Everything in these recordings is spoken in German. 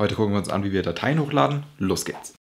Heute gucken wir uns an, wie wir Dateien hochladen. Los geht's!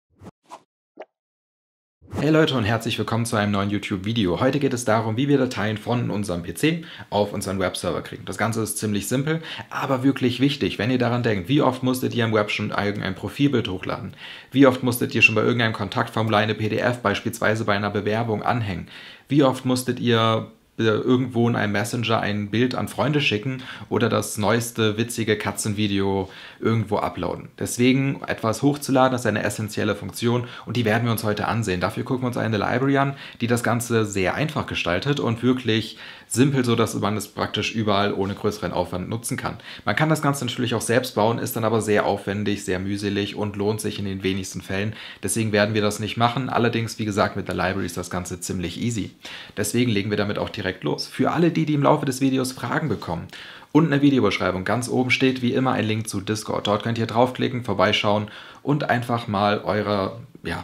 Hey Leute und herzlich willkommen zu einem neuen YouTube-Video. Heute geht es darum, wie wir Dateien von unserem PC auf unseren Webserver kriegen. Das Ganze ist ziemlich simpel, aber wirklich wichtig, wenn ihr daran denkt, wie oft musstet ihr im Web schon irgendein Profilbild hochladen? Wie oft musstet ihr schon bei irgendeinem Kontaktformular eine PDF beispielsweise bei einer Bewerbung anhängen? Wie oft musstet ihr äh, irgendwo in einem Messenger ein Bild an Freunde schicken oder das neueste witzige Katzenvideo irgendwo uploaden. Deswegen etwas hochzuladen ist eine essentielle Funktion und die werden wir uns heute ansehen. Dafür gucken wir uns eine Library an, die das Ganze sehr einfach gestaltet und wirklich Simpel, so dass man es praktisch überall ohne größeren Aufwand nutzen kann. Man kann das Ganze natürlich auch selbst bauen, ist dann aber sehr aufwendig, sehr mühselig und lohnt sich in den wenigsten Fällen. Deswegen werden wir das nicht machen. Allerdings, wie gesagt, mit der Library ist das Ganze ziemlich easy. Deswegen legen wir damit auch direkt los. Für alle die, die im Laufe des Videos Fragen bekommen, Unten in der Videobeschreibung ganz oben steht wie immer ein Link zu Discord. Dort könnt ihr draufklicken, vorbeischauen und einfach mal eurer, ja,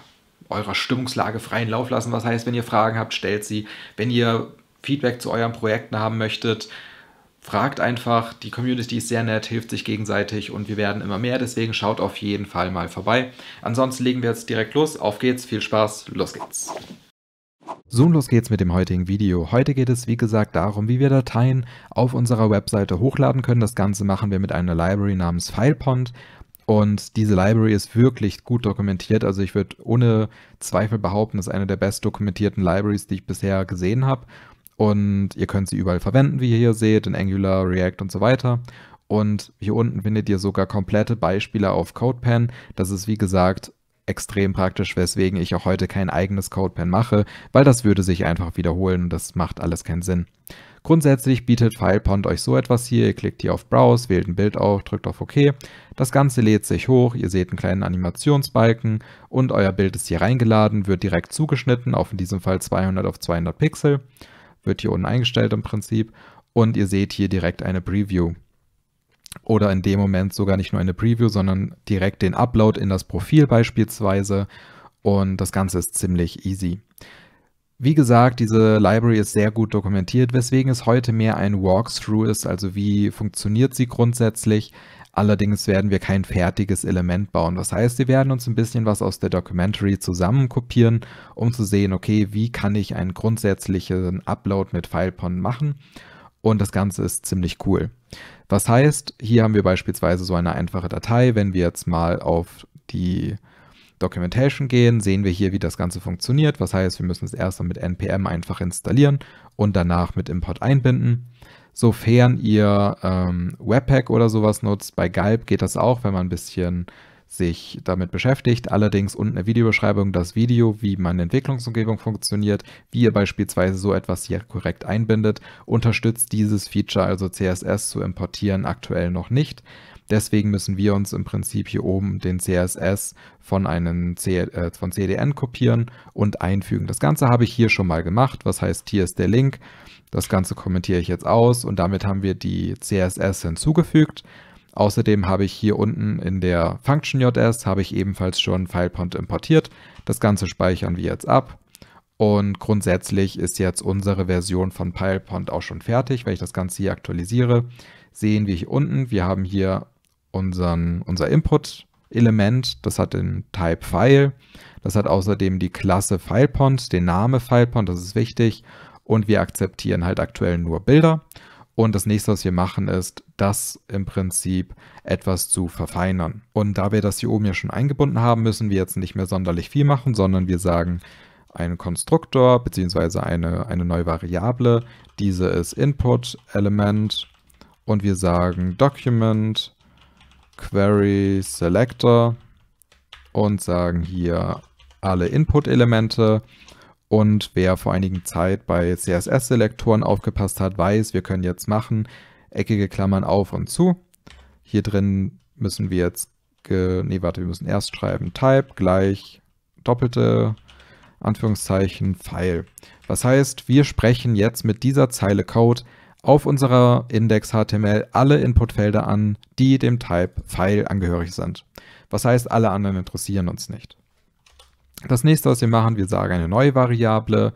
eurer Stimmungslage freien Lauf lassen. Was heißt, wenn ihr Fragen habt, stellt sie. Wenn ihr Feedback zu euren Projekten haben möchtet, fragt einfach. Die Community ist sehr nett, hilft sich gegenseitig und wir werden immer mehr. Deswegen schaut auf jeden Fall mal vorbei. Ansonsten legen wir jetzt direkt los. Auf geht's, viel Spaß, los geht's. So, los geht's mit dem heutigen Video. Heute geht es wie gesagt darum, wie wir Dateien auf unserer Webseite hochladen können. Das Ganze machen wir mit einer Library namens FilePond. Und diese Library ist wirklich gut dokumentiert. Also ich würde ohne Zweifel behaupten, das ist eine der best dokumentierten Libraries, die ich bisher gesehen habe. Und ihr könnt sie überall verwenden, wie ihr hier seht, in Angular, React und so weiter. Und hier unten findet ihr sogar komplette Beispiele auf CodePen. Das ist wie gesagt extrem praktisch, weswegen ich auch heute kein eigenes CodePen mache, weil das würde sich einfach wiederholen und das macht alles keinen Sinn. Grundsätzlich bietet FilePond euch so etwas hier. Ihr klickt hier auf Browse, wählt ein Bild auf, drückt auf OK. Das Ganze lädt sich hoch. Ihr seht einen kleinen Animationsbalken und euer Bild ist hier reingeladen, wird direkt zugeschnitten, auf in diesem Fall 200 auf 200 Pixel wird hier unten eingestellt im Prinzip und ihr seht hier direkt eine Preview. Oder in dem Moment sogar nicht nur eine Preview, sondern direkt den Upload in das Profil beispielsweise und das Ganze ist ziemlich easy. Wie gesagt, diese Library ist sehr gut dokumentiert, weswegen es heute mehr ein Walkthrough ist, also wie funktioniert sie grundsätzlich, Allerdings werden wir kein fertiges Element bauen. Das heißt, wir werden uns ein bisschen was aus der Documentary zusammen kopieren, um zu sehen, okay, wie kann ich einen grundsätzlichen Upload mit FilePon machen? Und das Ganze ist ziemlich cool. Was heißt, hier haben wir beispielsweise so eine einfache Datei. Wenn wir jetzt mal auf die Documentation gehen, sehen wir hier, wie das Ganze funktioniert. Was heißt, wir müssen es erstmal mit npm einfach installieren und danach mit Import einbinden. Sofern ihr ähm, Webpack oder sowas nutzt, bei Galb geht das auch, wenn man ein bisschen sich damit beschäftigt. Allerdings unten in der Videobeschreibung das Video, wie meine Entwicklungsumgebung funktioniert, wie ihr beispielsweise so etwas hier korrekt einbindet, unterstützt dieses Feature, also CSS zu importieren, aktuell noch nicht. Deswegen müssen wir uns im Prinzip hier oben den CSS von einem C, äh, von CDN kopieren und einfügen. Das Ganze habe ich hier schon mal gemacht. Was heißt, hier ist der Link. Das Ganze kommentiere ich jetzt aus und damit haben wir die CSS hinzugefügt. Außerdem habe ich hier unten in der Function.js habe ich ebenfalls schon FilePond importiert. Das Ganze speichern wir jetzt ab. Und grundsätzlich ist jetzt unsere Version von FilePond auch schon fertig. Wenn ich das Ganze hier aktualisiere, sehen wir hier unten, wir haben hier unseren, unser Input-Element, das hat den Type File, das hat außerdem die Klasse FilePont, den Name FilePont, das ist wichtig und wir akzeptieren halt aktuell nur Bilder. Und das nächste, was wir machen, ist, das im Prinzip etwas zu verfeinern. Und da wir das hier oben ja schon eingebunden haben, müssen wir jetzt nicht mehr sonderlich viel machen, sondern wir sagen, einen Konstruktor bzw. Eine, eine neue Variable, diese ist Input-Element und wir sagen Document Query Selector und sagen hier alle Input-Elemente. Und wer vor einigen Zeit bei CSS-Selektoren aufgepasst hat, weiß, wir können jetzt machen, eckige Klammern auf und zu. Hier drin müssen wir jetzt, nee, warte, wir müssen erst schreiben, Type gleich doppelte Anführungszeichen File. Was heißt, wir sprechen jetzt mit dieser Zeile Code auf unserer Index.html alle Inputfelder an, die dem Type File angehörig sind. Was heißt, alle anderen interessieren uns nicht. Das nächste, was wir machen, wir sagen eine neue Variable,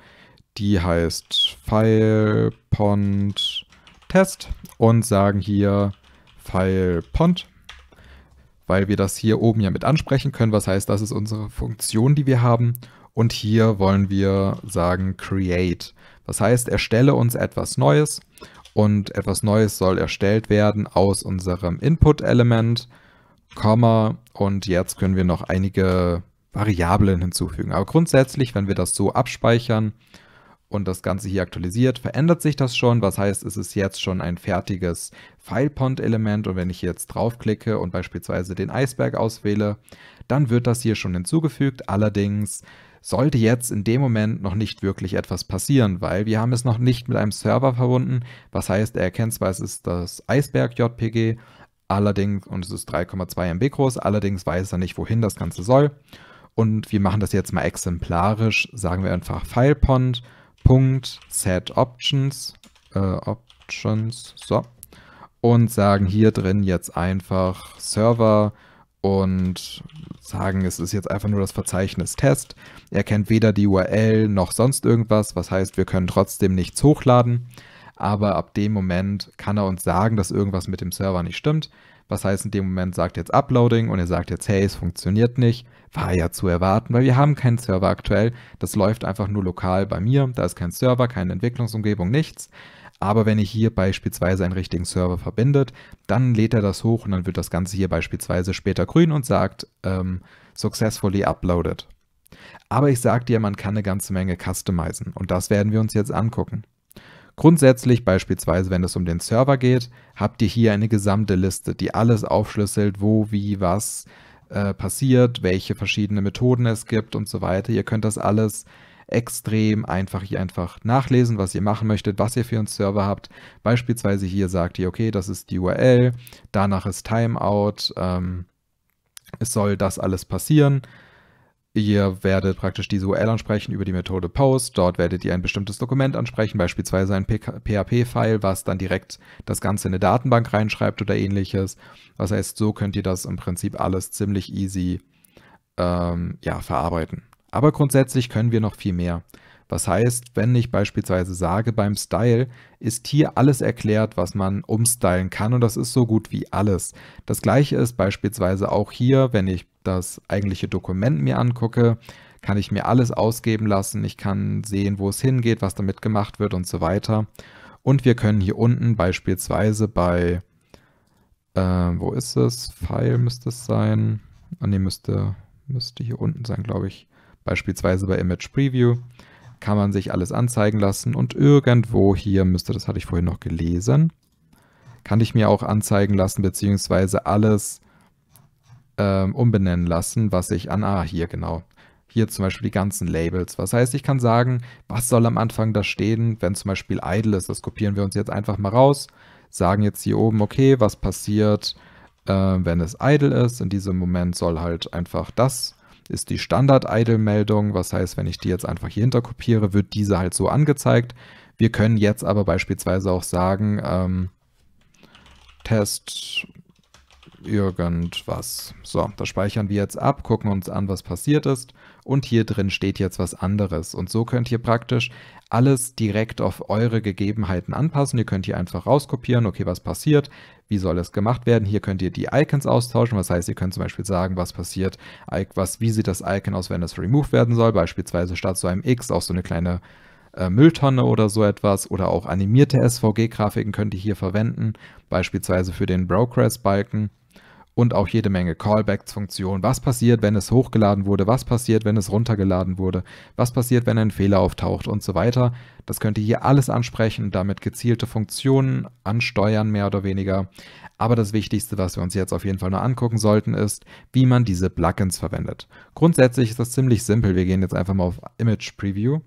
die heißt FilePont_Test und sagen hier FilePont, weil wir das hier oben ja mit ansprechen können. Was heißt, das ist unsere Funktion, die wir haben. Und hier wollen wir sagen create. Was heißt, erstelle uns etwas Neues und etwas Neues soll erstellt werden aus unserem Input-Element, Komma und jetzt können wir noch einige Variablen hinzufügen. Aber grundsätzlich, wenn wir das so abspeichern und das Ganze hier aktualisiert, verändert sich das schon. Was heißt, es ist jetzt schon ein fertiges FilePond-Element und wenn ich jetzt draufklicke und beispielsweise den Eisberg auswähle, dann wird das hier schon hinzugefügt. Allerdings sollte jetzt in dem Moment noch nicht wirklich etwas passieren, weil wir haben es noch nicht mit einem Server verbunden. Was heißt, er erkennt zwar, es ist das Eisberg JPG, allerdings, und es ist 3,2 MB groß, allerdings weiß er nicht, wohin das Ganze soll. Und wir machen das jetzt mal exemplarisch, sagen wir einfach FilePond, äh, Options, so, und sagen hier drin jetzt einfach Server, und sagen, es ist jetzt einfach nur das Verzeichnis Test. Er kennt weder die URL noch sonst irgendwas, was heißt, wir können trotzdem nichts hochladen. Aber ab dem Moment kann er uns sagen, dass irgendwas mit dem Server nicht stimmt. Was heißt, in dem Moment sagt jetzt Uploading und er sagt jetzt, hey, es funktioniert nicht. War ja zu erwarten, weil wir haben keinen Server aktuell. Das läuft einfach nur lokal bei mir. Da ist kein Server, keine Entwicklungsumgebung, nichts. Aber wenn ihr hier beispielsweise einen richtigen Server verbindet, dann lädt er das hoch und dann wird das Ganze hier beispielsweise später grün und sagt ähm, successfully uploaded. Aber ich sagte dir, man kann eine ganze Menge customizen und das werden wir uns jetzt angucken. Grundsätzlich beispielsweise, wenn es um den Server geht, habt ihr hier eine gesamte Liste, die alles aufschlüsselt, wo, wie, was äh, passiert, welche verschiedene Methoden es gibt und so weiter. Ihr könnt das alles extrem einfach hier einfach nachlesen, was ihr machen möchtet, was ihr für einen Server habt. Beispielsweise hier sagt ihr, okay, das ist die URL, danach ist Timeout, ähm, es soll das alles passieren. Ihr werdet praktisch diese URL ansprechen über die Methode Post. Dort werdet ihr ein bestimmtes Dokument ansprechen, beispielsweise ein PHP-File, was dann direkt das Ganze in eine Datenbank reinschreibt oder ähnliches. Das heißt, so könnt ihr das im Prinzip alles ziemlich easy ähm, ja, verarbeiten. Aber grundsätzlich können wir noch viel mehr. Was heißt, wenn ich beispielsweise sage, beim Style ist hier alles erklärt, was man umstylen kann und das ist so gut wie alles. Das gleiche ist beispielsweise auch hier, wenn ich das eigentliche Dokument mir angucke, kann ich mir alles ausgeben lassen, ich kann sehen, wo es hingeht, was damit gemacht wird und so weiter. Und wir können hier unten beispielsweise bei, äh, wo ist es? File müsste es sein. Ah, ne, müsste, müsste hier unten sein, glaube ich. Beispielsweise bei Image Preview kann man sich alles anzeigen lassen und irgendwo hier müsste, das hatte ich vorhin noch gelesen, kann ich mir auch anzeigen lassen, beziehungsweise alles ähm, umbenennen lassen, was ich an, ah, hier genau, hier zum Beispiel die ganzen Labels. Was heißt, ich kann sagen, was soll am Anfang da stehen, wenn zum Beispiel idle ist. Das kopieren wir uns jetzt einfach mal raus, sagen jetzt hier oben, okay, was passiert, äh, wenn es idle ist. In diesem Moment soll halt einfach das ist die Standard-Idle-Meldung. Was heißt, wenn ich die jetzt einfach hier hinter kopiere, wird diese halt so angezeigt. Wir können jetzt aber beispielsweise auch sagen, ähm, Test irgendwas. So, das speichern wir jetzt ab, gucken uns an, was passiert ist und hier drin steht jetzt was anderes. Und so könnt ihr praktisch alles direkt auf eure Gegebenheiten anpassen. Ihr könnt hier einfach rauskopieren, okay, was passiert, wie soll es gemacht werden. Hier könnt ihr die Icons austauschen, was heißt, ihr könnt zum Beispiel sagen, was passiert, was, wie sieht das Icon aus, wenn es removed werden soll. Beispielsweise statt so einem X auch so eine kleine äh, Mülltonne oder so etwas oder auch animierte SVG-Grafiken könnt ihr hier verwenden, beispielsweise für den Progress-Balken und auch jede Menge Callbacks-Funktionen. Was passiert, wenn es hochgeladen wurde? Was passiert, wenn es runtergeladen wurde? Was passiert, wenn ein Fehler auftaucht und so weiter? Das könnt ihr hier alles ansprechen, damit gezielte Funktionen ansteuern, mehr oder weniger. Aber das Wichtigste, was wir uns jetzt auf jeden Fall noch angucken sollten, ist, wie man diese Plugins verwendet. Grundsätzlich ist das ziemlich simpel. Wir gehen jetzt einfach mal auf Image Preview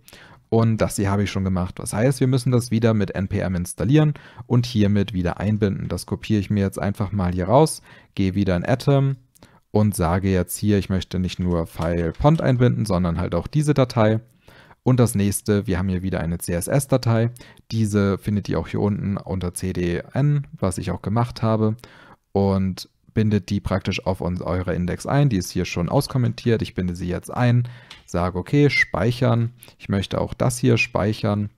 und das hier habe ich schon gemacht. Was heißt, wir müssen das wieder mit npm installieren und hiermit wieder einbinden. Das kopiere ich mir jetzt einfach mal hier raus, gehe wieder in Atom und sage jetzt hier, ich möchte nicht nur File Pont einbinden, sondern halt auch diese Datei. Und das nächste, wir haben hier wieder eine CSS-Datei. Diese findet ihr auch hier unten unter CDN, was ich auch gemacht habe. Und bindet die praktisch auf uns, eure Index ein. Die ist hier schon auskommentiert. Ich binde sie jetzt ein, sage okay, speichern. Ich möchte auch das hier speichern.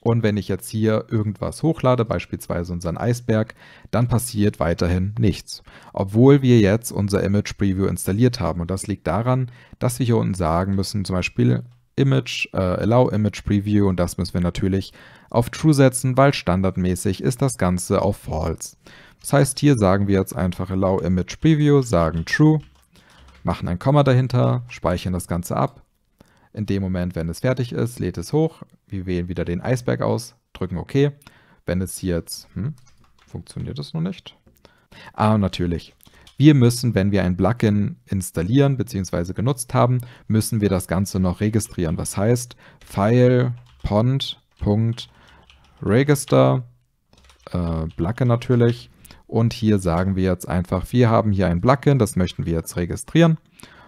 Und wenn ich jetzt hier irgendwas hochlade, beispielsweise unseren Eisberg, dann passiert weiterhin nichts. Obwohl wir jetzt unser Image Preview installiert haben. Und das liegt daran, dass wir hier unten sagen müssen, zum Beispiel Image, äh, Allow Image Preview und das müssen wir natürlich auf True setzen, weil standardmäßig ist das Ganze auf False. Das heißt, hier sagen wir jetzt einfach allow image preview, sagen true, machen ein Komma dahinter, speichern das Ganze ab. In dem Moment, wenn es fertig ist, lädt es hoch. Wir wählen wieder den Eisberg aus, drücken OK. Wenn es jetzt, hm, funktioniert das noch nicht? Ah, natürlich. Wir müssen, wenn wir ein Plugin installieren bzw. genutzt haben, müssen wir das Ganze noch registrieren. Was heißt, file pond.register, äh, Plugin natürlich, und hier sagen wir jetzt einfach, wir haben hier ein Plugin, das möchten wir jetzt registrieren.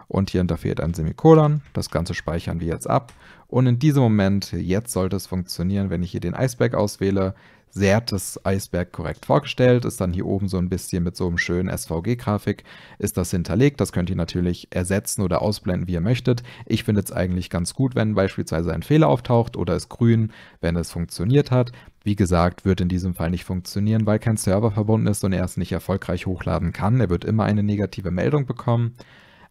Und hier hinterfehlt ein Semikolon. Das Ganze speichern wir jetzt ab. Und in diesem Moment, jetzt sollte es funktionieren, wenn ich hier den Eisberg auswähle, Sert das Eisberg korrekt vorgestellt, ist dann hier oben so ein bisschen mit so einem schönen SVG-Grafik, ist das hinterlegt. Das könnt ihr natürlich ersetzen oder ausblenden, wie ihr möchtet. Ich finde es eigentlich ganz gut, wenn beispielsweise ein Fehler auftaucht oder es grün, wenn es funktioniert hat. Wie gesagt, wird in diesem Fall nicht funktionieren, weil kein Server verbunden ist und er es nicht erfolgreich hochladen kann. Er wird immer eine negative Meldung bekommen.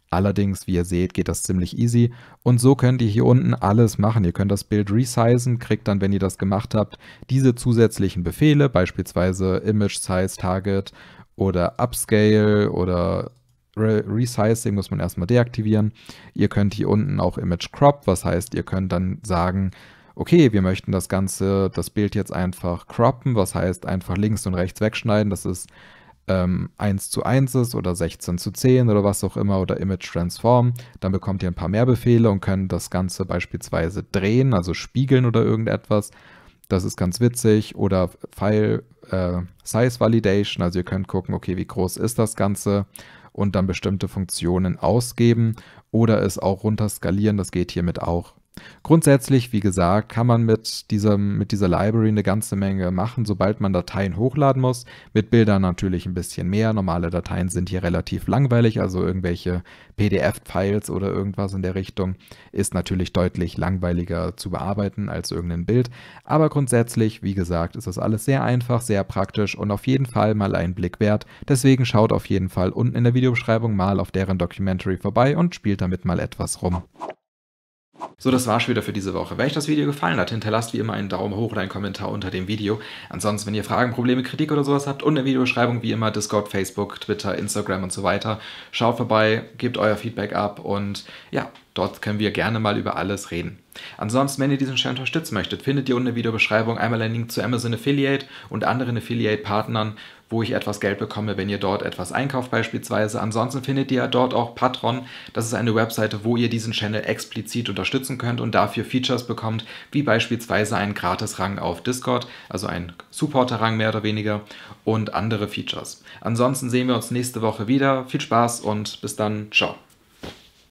Allerdings, wie ihr seht, geht das ziemlich easy und so könnt ihr hier unten alles machen. Ihr könnt das Bild resizen, kriegt dann, wenn ihr das gemacht habt, diese zusätzlichen Befehle, beispielsweise Image Size Target oder Upscale oder Re Resizing muss man erstmal deaktivieren. Ihr könnt hier unten auch Image Crop, was heißt, ihr könnt dann sagen, okay, wir möchten das Ganze, das Bild jetzt einfach croppen, was heißt einfach links und rechts wegschneiden, dass es ähm, 1 zu 1 ist oder 16 zu 10 oder was auch immer oder Image Transform, dann bekommt ihr ein paar mehr Befehle und könnt das Ganze beispielsweise drehen, also spiegeln oder irgendetwas. Das ist ganz witzig. Oder File äh, Size Validation, also ihr könnt gucken, okay, wie groß ist das Ganze und dann bestimmte Funktionen ausgeben oder es auch runterskalieren. Das geht hiermit auch. Grundsätzlich, wie gesagt, kann man mit, diesem, mit dieser Library eine ganze Menge machen, sobald man Dateien hochladen muss. Mit Bildern natürlich ein bisschen mehr. Normale Dateien sind hier relativ langweilig, also irgendwelche PDF-Files oder irgendwas in der Richtung ist natürlich deutlich langweiliger zu bearbeiten als irgendein Bild. Aber grundsätzlich, wie gesagt, ist das alles sehr einfach, sehr praktisch und auf jeden Fall mal einen Blick wert. Deswegen schaut auf jeden Fall unten in der Videobeschreibung mal auf deren Documentary vorbei und spielt damit mal etwas rum. So, das war's schon wieder für diese Woche. Wenn euch das Video gefallen hat, hinterlasst wie immer einen Daumen hoch oder einen Kommentar unter dem Video. Ansonsten, wenn ihr Fragen, Probleme, Kritik oder sowas habt, unten in der Videobeschreibung wie immer Discord, Facebook, Twitter, Instagram und so weiter. Schaut vorbei, gebt euer Feedback ab und ja, Dort können wir gerne mal über alles reden. Ansonsten, wenn ihr diesen Channel unterstützen möchtet, findet ihr unten in der Videobeschreibung einmal einen Link zu Amazon Affiliate und anderen Affiliate-Partnern, wo ich etwas Geld bekomme, wenn ihr dort etwas einkauft beispielsweise. Ansonsten findet ihr dort auch Patron. Das ist eine Webseite, wo ihr diesen Channel explizit unterstützen könnt und dafür Features bekommt, wie beispielsweise einen Gratis-Rang auf Discord, also einen Supporter-Rang mehr oder weniger und andere Features. Ansonsten sehen wir uns nächste Woche wieder. Viel Spaß und bis dann. Ciao.